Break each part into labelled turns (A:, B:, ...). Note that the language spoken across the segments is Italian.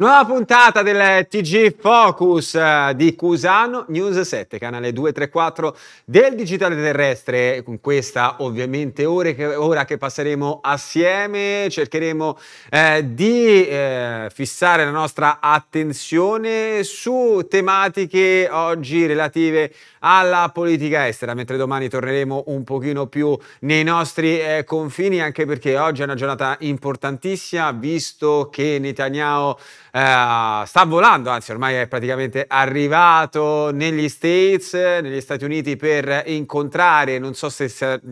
A: Nuova puntata del TG Focus eh, di Cusano News 7, canale 234 del digitale terrestre. Con questa ovviamente ora che, ora che passeremo assieme cercheremo eh, di eh, fissare la nostra attenzione su tematiche oggi relative alla politica estera, mentre domani torneremo un pochino più nei nostri eh, confini, anche perché oggi è una giornata importantissima, visto che Netanyahu eh, sta volando, anzi ormai è praticamente arrivato negli States, negli Stati Uniti per incontrare, non so se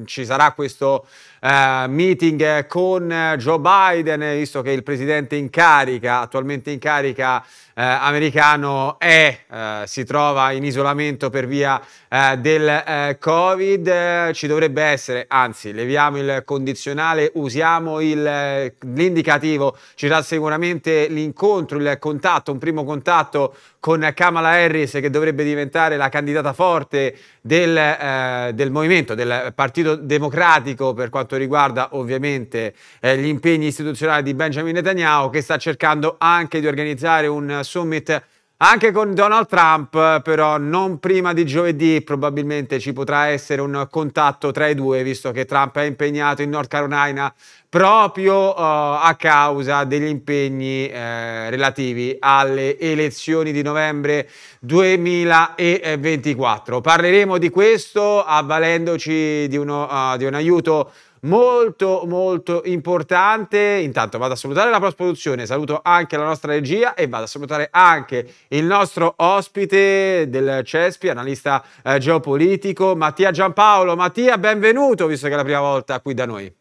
A: ci sarà questo eh, meeting con Joe Biden, visto che il presidente in carica, attualmente in carica eh, americano, è, eh, si trova in isolamento per via eh, del eh, Covid, ci dovrebbe essere, anzi, leviamo il condizionale, usiamo il, l'indicativo, ci sarà sicuramente l'incontro, il contatto, un primo contatto con Kamala Harris che dovrebbe diventare la candidata forte del, eh, del movimento, del Partito Democratico per quanto riguarda ovviamente eh, gli impegni istituzionali di Benjamin Netanyahu che sta cercando anche di organizzare un summit anche con Donald Trump, però non prima di giovedì, probabilmente ci potrà essere un contatto tra i due, visto che Trump è impegnato in North Carolina proprio uh, a causa degli impegni eh, relativi alle elezioni di novembre 2024. Parleremo di questo avvalendoci di, uno, uh, di un aiuto molto molto importante. Intanto vado a salutare la post produzione, saluto anche la nostra regia e vado a salutare anche il nostro ospite del CESPI, analista eh, geopolitico, Mattia Giampaolo. Mattia, benvenuto, visto che è la prima volta qui da noi.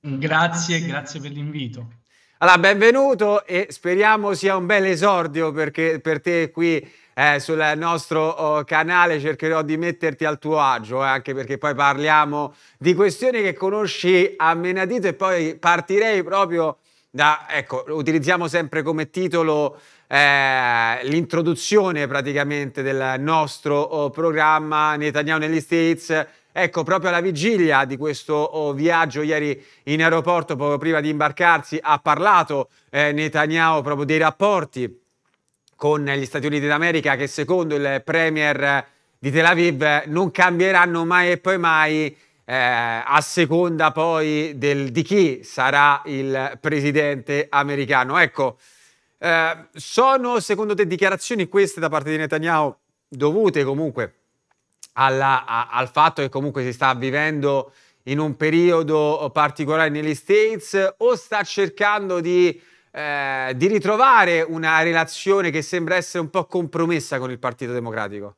B: Grazie, grazie per
A: l'invito. Allora, benvenuto e speriamo sia un bel esordio perché, per te qui eh, sul nostro oh, canale cercherò di metterti al tuo agio, eh, anche perché poi parliamo di questioni che conosci a menadito e poi partirei proprio da, ecco, utilizziamo sempre come titolo eh, l'introduzione praticamente del nostro oh, programma Netanyahu negli States, Ecco, proprio alla vigilia di questo oh, viaggio ieri in aeroporto, poco prima di imbarcarsi, ha parlato eh, Netanyahu proprio dei rapporti con gli Stati Uniti d'America che secondo il Premier di Tel Aviv non cambieranno mai e poi mai eh, a seconda poi del, di chi sarà il presidente americano. Ecco, eh, sono secondo te dichiarazioni queste da parte di Netanyahu dovute comunque alla, a, al fatto che comunque si sta vivendo in un periodo particolare negli States o sta cercando di eh, di ritrovare una relazione che sembra essere un po' compromessa con il Partito Democratico?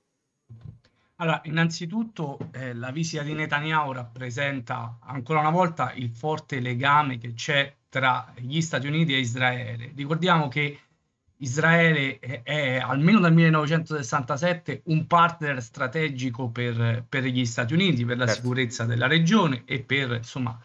B: Allora, innanzitutto eh, la visita di Netanyahu rappresenta ancora una volta il forte legame che c'è tra gli Stati Uniti e Israele. Ricordiamo che Israele è, è, almeno dal 1967 un partner strategico per, per gli Stati Uniti, per la certo. sicurezza della regione e per insomma,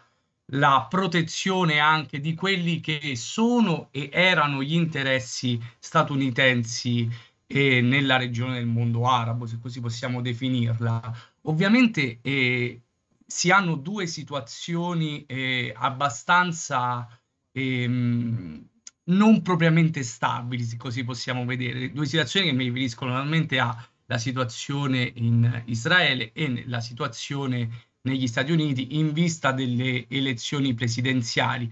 B: la protezione anche di quelli che sono e erano gli interessi statunitensi eh, nella regione del mondo arabo, se così possiamo definirla. Ovviamente eh, si hanno due situazioni eh, abbastanza ehm, non propriamente stabili, se così possiamo vedere, due situazioni che mi riferiscono normalmente alla situazione in Israele e la situazione in negli Stati Uniti in vista delle elezioni presidenziali.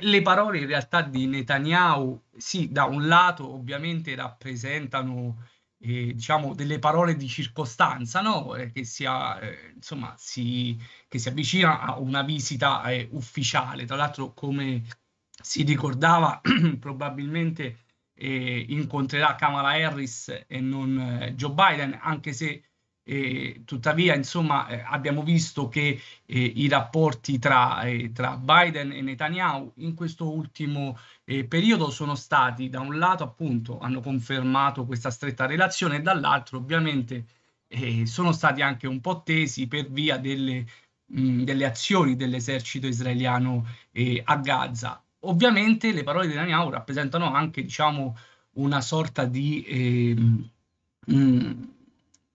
B: le parole in realtà di Netanyahu, sì, da un lato ovviamente rappresentano eh, diciamo delle parole di circostanza, no? eh, che, sia, eh, insomma, si, che si avvicina a una visita eh, ufficiale. Tra l'altro, come si ricordava, probabilmente eh, incontrerà Kamala Harris e non Joe Biden, anche se eh, tuttavia, insomma, eh, abbiamo visto che eh, i rapporti tra, eh, tra, Biden e Netanyahu in questo ultimo eh, periodo sono stati, da un lato, appunto, hanno confermato questa stretta relazione e dall'altro, ovviamente, eh, sono stati anche un po' tesi per via delle, mh, delle azioni dell'esercito israeliano a Gaza. Ovviamente le parole di Netanyahu rappresentano anche, diciamo, una sorta di... Ehm, mh,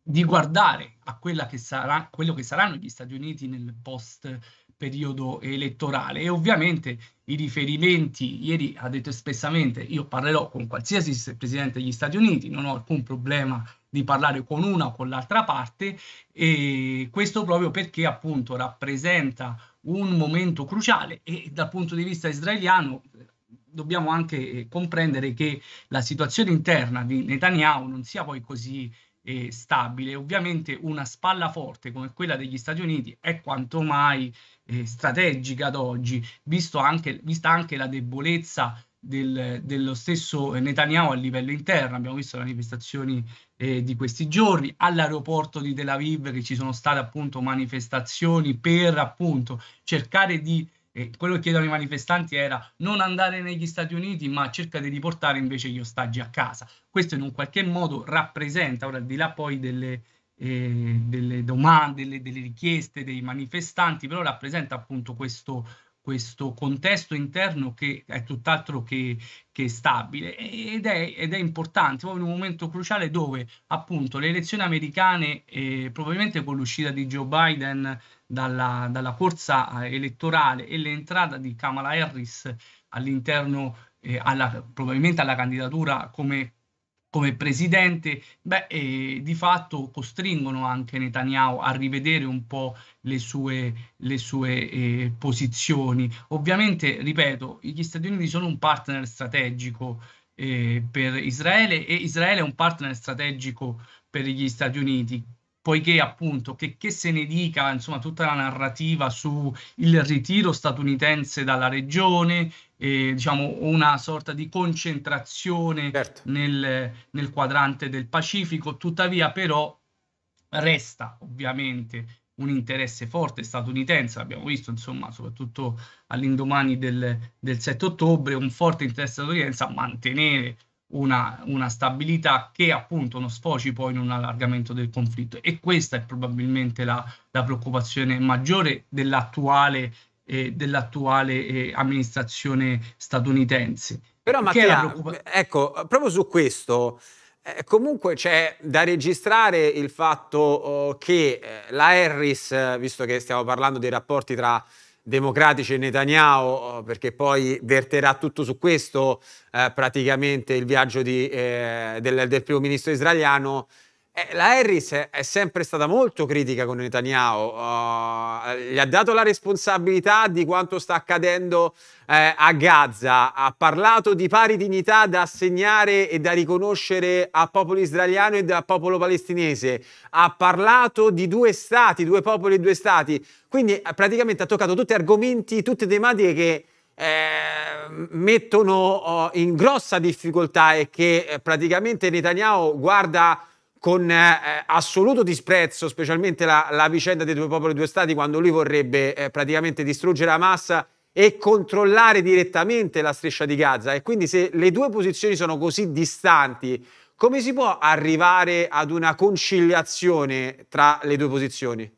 B: di guardare a che sarà, quello che saranno gli Stati Uniti nel post periodo elettorale e ovviamente i riferimenti, ieri ha detto espressamente, io parlerò con qualsiasi presidente degli Stati Uniti, non ho alcun problema di parlare con una o con l'altra parte e questo proprio perché appunto rappresenta un momento cruciale e dal punto di vista israeliano eh, dobbiamo anche eh, comprendere che la situazione interna di Netanyahu non sia poi così eh, stabile. Ovviamente una spalla forte come quella degli Stati Uniti è quanto mai eh, strategica ad oggi, visto anche, vista anche la debolezza del, dello stesso Netanyahu a livello interno. Abbiamo visto le manifestazioni eh, di questi giorni all'aeroporto di Tel Aviv che ci sono state appunto manifestazioni per appunto cercare di e quello che chiedono i manifestanti era non andare negli Stati Uniti, ma cerca di riportare invece gli ostaggi a casa. Questo in un qualche modo rappresenta, ora al di là poi delle, eh, delle domande, delle, delle, richieste dei manifestanti, però rappresenta appunto questo, questo contesto interno che è tutt'altro che, che stabile ed è, ed è, importante proprio in un momento cruciale dove appunto le elezioni americane eh, probabilmente con l'uscita di Joe Biden dalla, dalla corsa eh, elettorale e l'entrata di Kamala Harris all'interno, eh, alla, probabilmente alla candidatura come come presidente, beh, eh, di fatto costringono anche Netanyahu a rivedere un po' le sue, le sue eh, posizioni. Ovviamente, ripeto, gli Stati Uniti sono un partner strategico eh, per Israele e Israele è un partner strategico per gli Stati Uniti poiché appunto che, che, se ne dica insomma tutta la narrativa sul ritiro statunitense dalla regione eh, diciamo una sorta di concentrazione certo. nel, nel, quadrante del Pacifico tuttavia però resta ovviamente un interesse forte statunitense, abbiamo visto insomma soprattutto all'indomani del, del 7 ottobre, un forte interesse statunitense a mantenere una, una, stabilità che appunto non sfoci poi in un allargamento del conflitto. E questa è probabilmente la, la preoccupazione maggiore dell'attuale, eh, dell'attuale eh, amministrazione statunitense. Però Matteo, preoccupa-
A: ecco, proprio su questo, eh, comunque c'è da registrare il fatto oh, che eh, la Harris, visto che stiamo parlando dei rapporti tra democratici e Netanyahu, eh, perché poi verterà tutto su questo eh, praticamente il viaggio di, eh, del, del primo ministro israeliano, eh, la Harris è, sempre stata molto critica con Netanyahu, uh, gli ha dato la responsabilità di quanto sta accadendo eh, a Gaza, ha parlato di pari dignità da assegnare e da riconoscere al popolo israeliano e al popolo palestinese, ha parlato di due stati, due popoli e due stati, quindi eh, praticamente ha toccato tutti argomenti, tutte tematiche che eh, mettono oh, in grossa difficoltà e che praticamente Netanyahu guarda con eh, eh, assoluto disprezzo, specialmente la, la, vicenda dei due popoli e due stati, quando lui vorrebbe eh, praticamente distruggere la massa e controllare direttamente la striscia di Gaza. E quindi se le due posizioni sono così distanti, come si può arrivare ad una conciliazione tra le due posizioni?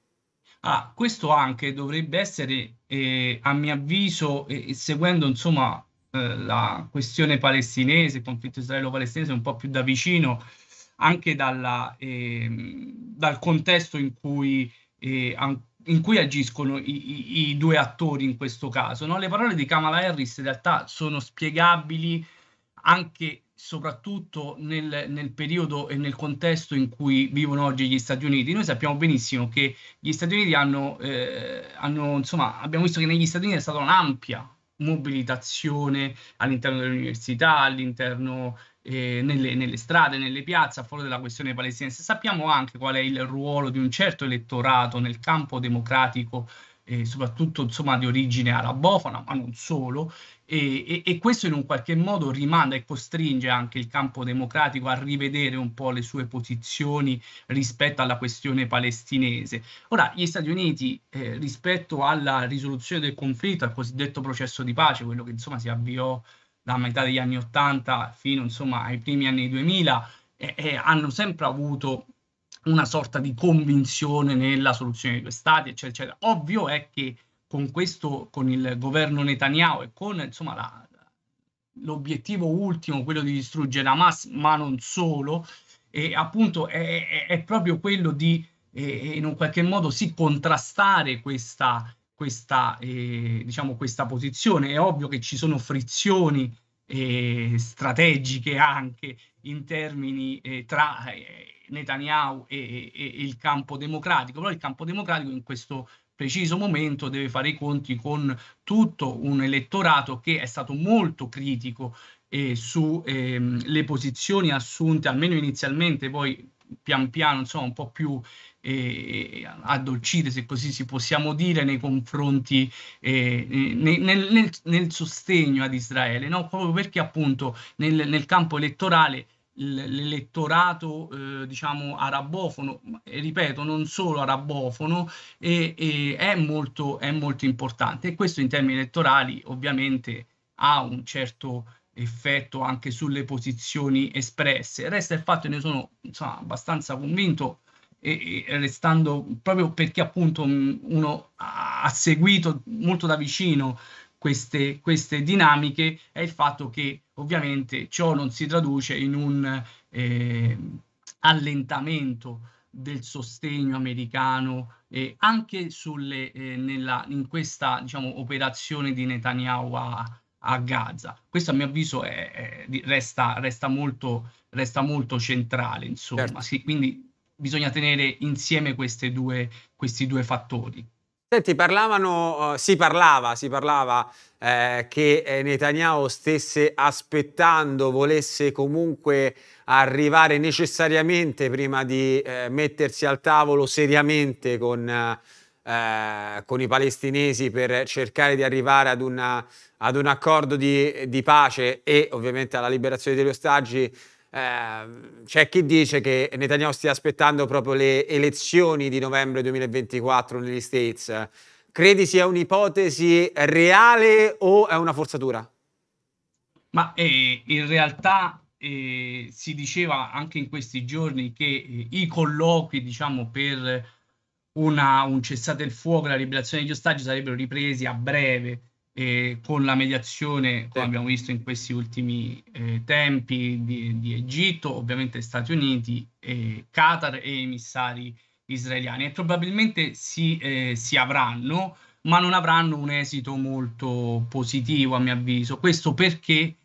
A: Ah,
B: questo anche dovrebbe essere, eh, a mio avviso, eh, seguendo insomma eh, la questione palestinese, il conflitto israelo-palestinese un po' più da vicino, anche dalla, eh, dal contesto in cui, eh, in cui agiscono i, i, i, due attori in questo caso. No? Le parole di Kamala Harris in realtà sono spiegabili anche soprattutto nel, nel, periodo e nel contesto in cui vivono oggi gli Stati Uniti. Noi sappiamo benissimo che gli Stati Uniti hanno, eh, hanno insomma, abbiamo visto che negli Stati Uniti è stata un'ampia mobilitazione all'interno dell'università, all'interno eh, nelle, nelle, strade, nelle piazze a favore della questione palestinese. Sappiamo anche qual è il ruolo di un certo elettorato nel campo democratico, eh, soprattutto insomma, di origine arabofona, ma non solo, e, e, e, questo in un qualche modo rimanda e costringe anche il campo democratico a rivedere un po' le sue posizioni rispetto alla questione palestinese. Ora, gli Stati Uniti eh, rispetto alla risoluzione del conflitto, al cosiddetto processo di pace, quello che insomma si avviò da metà degli anni 80 fino insomma, ai primi anni 2000 eh, eh, hanno sempre avuto una sorta di convinzione nella soluzione di due stati, eccetera, eccetera. Ovvio è che con questo, con il governo Netanyahu e con insomma, la, l'obiettivo ultimo, quello di distruggere Hamas, ma non solo, e appunto è, è, è proprio quello di eh, in un qualche modo sì contrastare questa questa, eh, diciamo, questa posizione. È ovvio che ci sono frizioni eh, strategiche anche in termini eh, tra eh, Netanyahu e, e, e, il campo democratico, però il campo democratico in questo preciso momento deve fare i conti con tutto un elettorato che è stato molto critico eh, sulle ehm, posizioni assunte almeno inizialmente, poi pian piano insomma un po' più e addolcite, se così si possiamo dire, nei confronti, eh, nel, nel, nel, sostegno ad Israele, no? proprio perché appunto nel, nel campo elettorale l'elettorato eh, diciamo arabofono ripeto non solo arabofono e, e è, molto, è molto importante e questo in termini elettorali ovviamente ha un certo effetto anche sulle posizioni espresse resta il fatto che ne sono insomma, abbastanza convinto e, e restando proprio perché appunto uno ha seguito molto da vicino queste, queste, dinamiche è il fatto che ovviamente ciò non si traduce in un eh, allentamento del sostegno americano eh, anche sulle, eh, nella, in questa diciamo, operazione di Netanyahu a, a Gaza. Questo a mio avviso è, è, resta, resta, molto, resta, molto, centrale, insomma. Certo. Sì, quindi bisogna tenere insieme due, questi due fattori.
A: Senti, parlavano, uh, si parlava, si parlava eh, che eh, Netanyahu stesse aspettando, volesse comunque arrivare necessariamente prima di eh, mettersi al tavolo seriamente con, eh, con, i palestinesi per cercare di arrivare ad, una, ad un accordo di, di, pace e ovviamente alla liberazione degli ostaggi Ehm, c'è chi dice che Netanyahu stia aspettando proprio le elezioni di novembre 2024 negli States. Credi sia un'ipotesi reale o è una forzatura?
B: Ma eh, in realtà eh, si diceva anche in questi giorni che eh, i colloqui, diciamo, per una, un cessate il fuoco, la liberazione degli ostaggi sarebbero ripresi a breve eh, con la mediazione, come abbiamo visto in questi ultimi eh, tempi, di, di, Egitto, ovviamente Stati Uniti, eh, Qatar e emissari israeliani. E probabilmente si, eh, si, avranno, ma non avranno un esito molto positivo, a mio avviso. Questo perché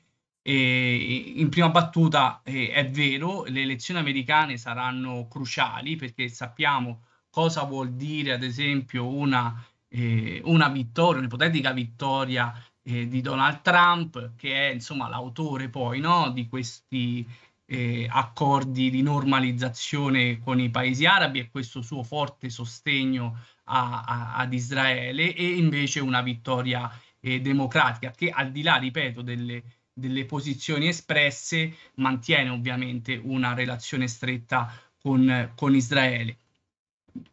B: eh, in prima battuta eh, è vero, le elezioni americane saranno cruciali perché sappiamo cosa vuol dire, ad esempio, una eh, una vittoria, un'ipotetica vittoria eh, di Donald Trump, che è insomma l'autore poi no, di questi eh, accordi di normalizzazione con i paesi arabi e questo suo forte sostegno a, a, ad Israele, e invece una vittoria eh, democratica che al di là, ripeto, delle delle posizioni espresse, mantiene ovviamente una relazione stretta con, con Israele.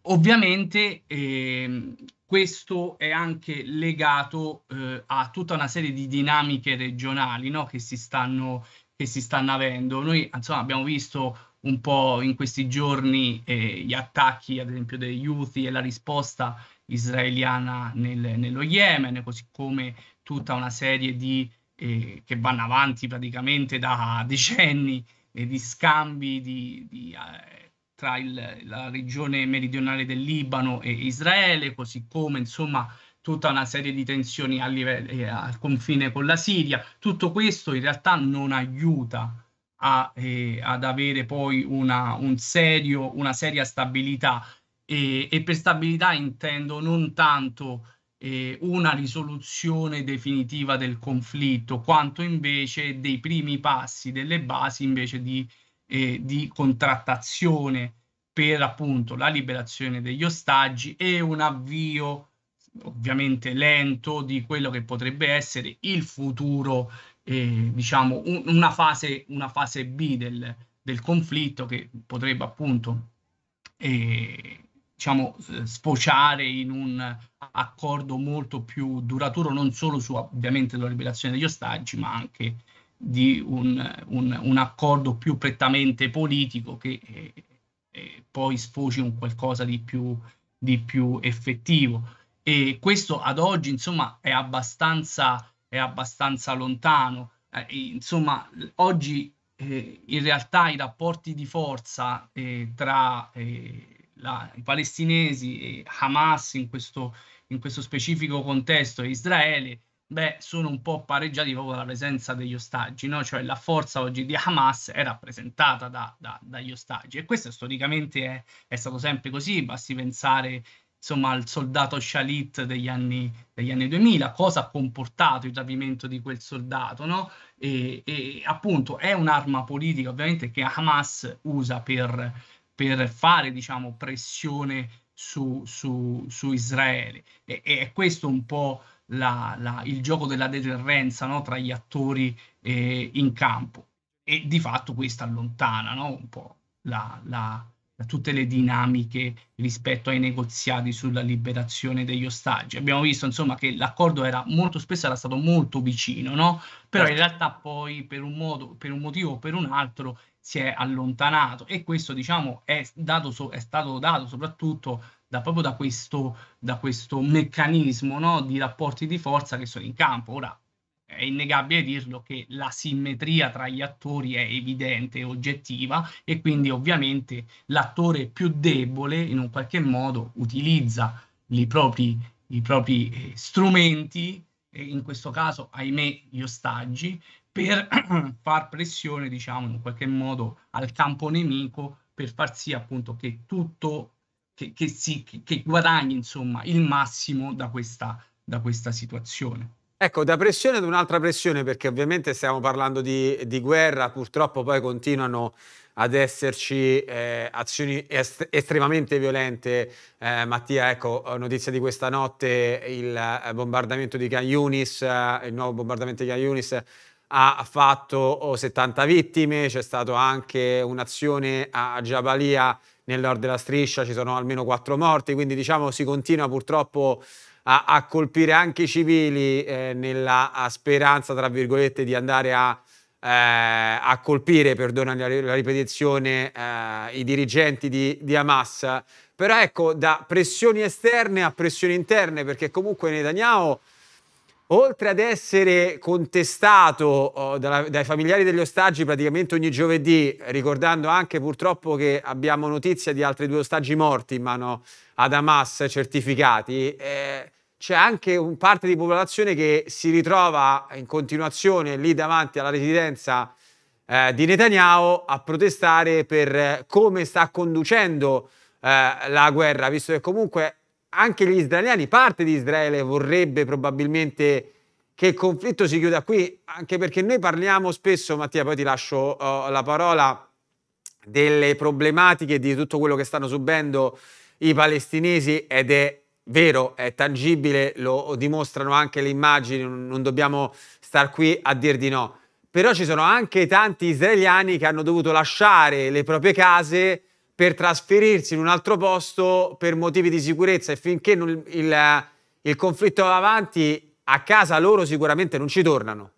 B: Ovviamente eh, questo è anche legato eh, a tutta una serie di dinamiche regionali no? che, si stanno, che, si stanno, avendo. Noi insomma, abbiamo visto un po' in questi giorni eh, gli attacchi, ad esempio, degli UTI e la risposta israeliana nel, nello Yemen, così come tutta una serie di eh, che vanno avanti praticamente da decenni eh, di scambi di, di eh, tra il, la regione meridionale del Libano e Israele, così come insomma tutta una serie di tensioni livello, eh, al confine con la Siria. Tutto questo in realtà non aiuta a, eh, ad avere poi una, un serio, una seria stabilità e, e, per stabilità intendo non tanto eh, una risoluzione definitiva del conflitto, quanto invece dei primi passi, delle basi invece di eh, di contrattazione per appunto la liberazione degli ostaggi e un avvio ovviamente lento di quello che potrebbe essere il futuro, eh, diciamo un, una, fase, una fase B del, del conflitto che potrebbe appunto eh, diciamo, sfociare in un accordo molto più duraturo non solo su ovviamente la liberazione degli ostaggi ma anche di un, un, un accordo più prettamente politico che eh, eh, poi sfoci un qualcosa di più, di più effettivo. E questo ad oggi, insomma, è abbastanza, è abbastanza lontano. Eh, insomma, oggi eh, in realtà i rapporti di forza eh, tra eh, la, i palestinesi e Hamas in questo, in questo specifico contesto e Israele beh, sono un po' pareggiati proprio dalla presenza degli ostaggi, no? cioè la forza oggi di Hamas è rappresentata da, da, dagli ostaggi e questo storicamente è, è, stato sempre così, basti pensare insomma al soldato Shalit degli anni, degli anni 2000, cosa ha comportato il rapimento di quel soldato, no? e, e appunto è un'arma politica ovviamente che Hamas usa per, per fare diciamo pressione su, su, su Israele. E, e questo un po' la, la, il gioco della deterrenza no? tra gli attori eh, in campo. E di fatto questo allontana no? un po' la, la tutte le dinamiche rispetto ai negoziati sulla liberazione degli ostaggi. Abbiamo visto insomma che l'accordo era molto spesso era stato molto vicino, no? però certo. in realtà poi per un, modo, per un motivo o per un altro si è allontanato e questo diciamo è, dato so, è stato dato soprattutto da, proprio da questo, da questo meccanismo no, di rapporti di forza che sono in campo. Ora è innegabile dirlo che la simmetria tra gli attori è evidente, oggettiva e quindi ovviamente l'attore più debole in un qualche modo utilizza i propri, i propri eh, strumenti in questo caso, ahimè, gli ostaggi, per far pressione, diciamo, in qualche modo al campo nemico per far sì appunto che tutto che, che, si, che, che guadagni insomma il massimo da questa, da questa situazione.
A: Ecco, da pressione ad un'altra pressione, perché ovviamente stiamo parlando di, di guerra, purtroppo poi continuano ad esserci eh, azioni est estremamente violente. Eh, Mattia, ecco, notizia di questa notte, il bombardamento di Can Yunis, eh, il nuovo bombardamento di Can Yunis ha fatto 70 vittime, c'è stata anche un'azione a Jabalia nel nord della striscia, ci sono almeno quattro morti, quindi diciamo si continua purtroppo a, a colpire anche i civili eh, nella speranza, tra virgolette, di andare a, eh, a colpire, perdona la, la ripetizione, eh, i dirigenti di, di Hamas. Però ecco, da pressioni esterne a pressioni interne, perché comunque Netanyahu oltre ad essere contestato oh, dalla, dai familiari degli ostaggi praticamente ogni giovedì, ricordando anche purtroppo che abbiamo notizia di altri due ostaggi morti in mano ad Hamas certificati, eh, c'è anche un parte di popolazione che si ritrova in continuazione lì davanti alla residenza eh, di Netanyahu a protestare per eh, come sta conducendo eh, la guerra, visto che comunque anche gli israeliani, parte di Israele vorrebbe probabilmente che il conflitto si chiuda qui, anche perché noi parliamo spesso, Mattia, poi ti lascio uh, la parola, delle problematiche di tutto quello che stanno subendo i palestinesi ed è vero, è tangibile, lo dimostrano anche le immagini, non dobbiamo star qui a dir di no. Però ci sono anche tanti israeliani che hanno dovuto lasciare le proprie case per trasferirsi in un altro posto per motivi di sicurezza e finché non, il, eh, il conflitto va avanti, a casa loro sicuramente non ci tornano.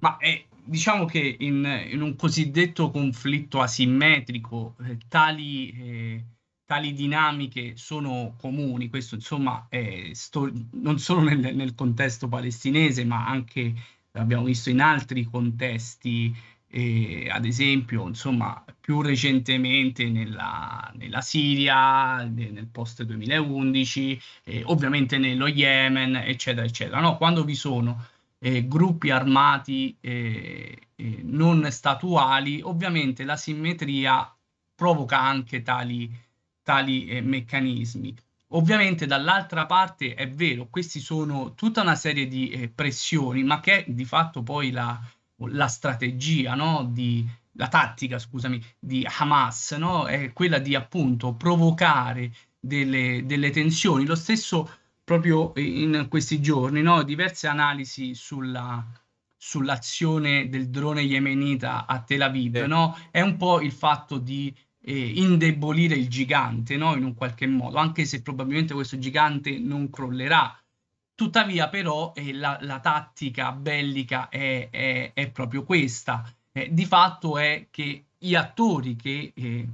B: Ma eh, diciamo che in, in, un cosiddetto conflitto asimmetrico eh, tali, eh, tali, dinamiche sono comuni, questo insomma sto, non solo nel, nel, contesto palestinese ma anche l'abbiamo visto in altri contesti e, eh, ad esempio, insomma, più recentemente nella, nella Siria, nel, nel post 2011, eh, ovviamente nello Yemen, eccetera, eccetera. No, quando vi sono eh, gruppi armati eh, eh non statuali, ovviamente la simmetria provoca anche tali, tali eh, meccanismi. Ovviamente dall'altra parte è vero, questi sono tutta una serie di pressioni, ma che di fatto poi la, la strategia, no? di, la tattica, scusami, di Hamas, no? è quella di appunto provocare delle, delle tensioni. Lo stesso proprio in questi giorni, no? diverse analisi sulla, sull'azione del drone yemenita a Tel Aviv, no? è un po' il fatto di eh, indebolire il gigante no? in un qualche modo, anche se probabilmente questo gigante non crollerà Tuttavia, però, eh, la, la, tattica bellica è, è, è proprio questa. Eh, di fatto è che gli attori che, eh,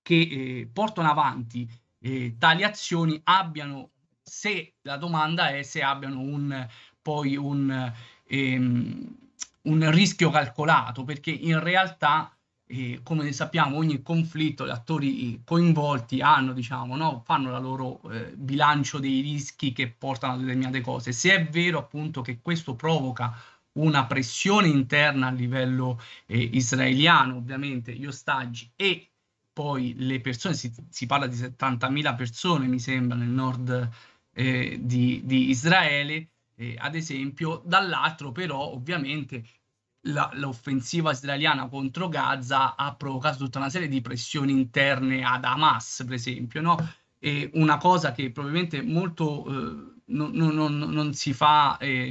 B: che eh, portano avanti eh, tali azioni abbiano, se la domanda è se abbiano un, poi un, ehm, un rischio calcolato, perché in realtà eh, come sappiamo ogni conflitto gli attori coinvolti hanno, diciamo, no? fanno la loro eh, bilancio dei rischi che portano a determinate cose. Se è vero appunto che questo provoca una pressione interna a livello eh, israeliano, ovviamente gli ostaggi e poi le persone, si, si parla di 70.000 persone mi sembra nel nord eh, di, di Israele, eh, ad esempio, dall'altro però ovviamente la, l'offensiva israeliana contro Gaza ha provocato tutta una serie di pressioni interne ad Hamas, per esempio, no? E una cosa che probabilmente molto eh, non, non, non, si fa, eh,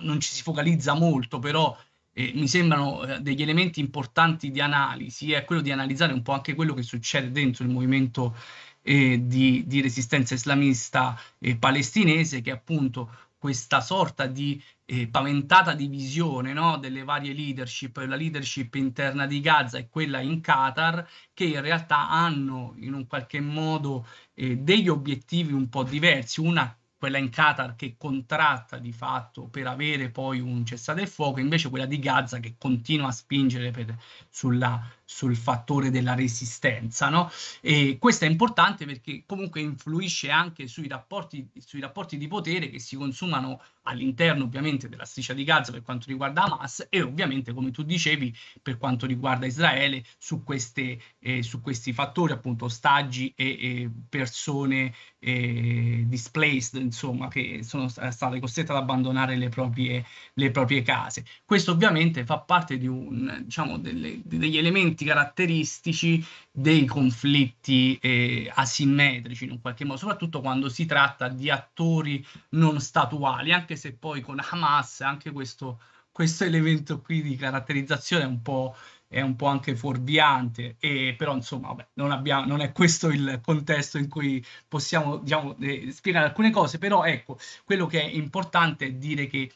B: non ci si focalizza molto, però eh, mi sembrano eh, degli elementi importanti di analisi, è quello di analizzare un po' anche quello che succede dentro il movimento eh, di, di, resistenza islamista eh, palestinese, che appunto questa sorta di eh, paventata divisione no? delle varie leadership, la leadership interna di Gaza e quella in Qatar, che in realtà hanno in un qualche modo eh, degli obiettivi un po' diversi, una quella in Qatar che contratta di fatto per avere poi un cessate il fuoco, invece quella di Gaza che continua a spingere per, sulla sul fattore della resistenza. No? E questo è importante perché comunque influisce anche sui rapporti, sui rapporti di potere che si consumano all'interno ovviamente della striscia di Gaza per quanto riguarda Hamas e ovviamente come tu dicevi per quanto riguarda Israele su, queste, eh, su questi fattori appunto ostaggi e, e persone eh, displaced insomma che sono state costrette ad abbandonare le proprie, le proprie case. Questo ovviamente fa parte di un diciamo delle, degli elementi elementi caratteristici dei conflitti eh, asimmetrici in un qualche modo, soprattutto quando si tratta di attori non statuali, anche se poi con Hamas anche questo, questo elemento qui di caratterizzazione è un po' è un po' anche fuorviante, e, però insomma vabbè, non, abbiamo, non, è questo il contesto in cui possiamo diciamo, eh, spiegare alcune cose, però ecco, quello che è importante è dire che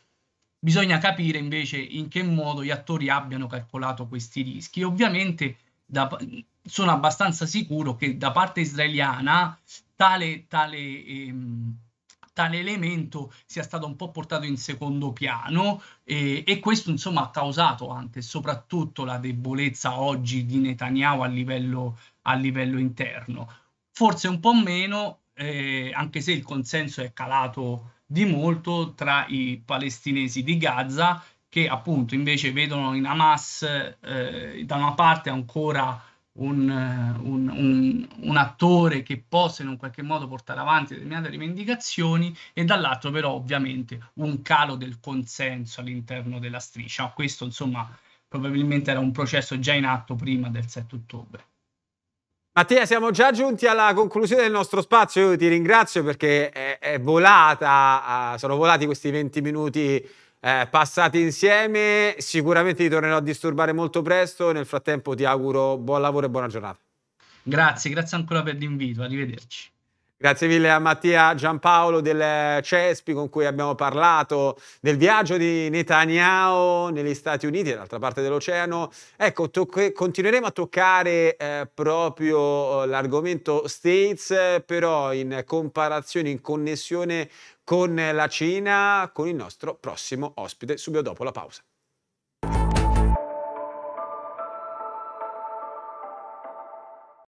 B: Bisogna capire invece in che modo gli attori abbiano calcolato questi rischi. Ovviamente da, sono abbastanza sicuro che da parte israeliana tale, tale, ehm, tale elemento sia stato un po' portato in secondo piano eh, e questo insomma ha causato anche e soprattutto la debolezza oggi di Netanyahu a livello, a livello interno. Forse un po' meno, eh, anche se il consenso è calato di molto tra i palestinesi di Gaza che appunto invece vedono in Hamas eh, da una parte ancora un, eh, un, un, un, attore che possa in un qualche modo portare avanti determinate rivendicazioni e dall'altro però ovviamente un calo del consenso all'interno della striscia. Questo insomma probabilmente era un processo già in atto prima del 7
A: ottobre. Mattia, siamo già giunti alla conclusione del nostro spazio. Io ti ringrazio perché è, è volata, uh, sono volati questi 20 minuti uh, passati insieme. Sicuramente ti tornerò a disturbare molto presto. Nel frattempo, ti auguro buon lavoro e buona giornata.
B: Grazie, grazie ancora per l'invito. Arrivederci.
A: Grazie mille a Mattia Giampaolo del CESPI con cui abbiamo parlato del viaggio di Netanyahu negli Stati Uniti, dall'altra parte dell'oceano. Ecco, continueremo a toccare eh, proprio eh, l'argomento States, eh, però in comparazione, in connessione con la Cina, con il nostro prossimo ospite, subito dopo la pausa.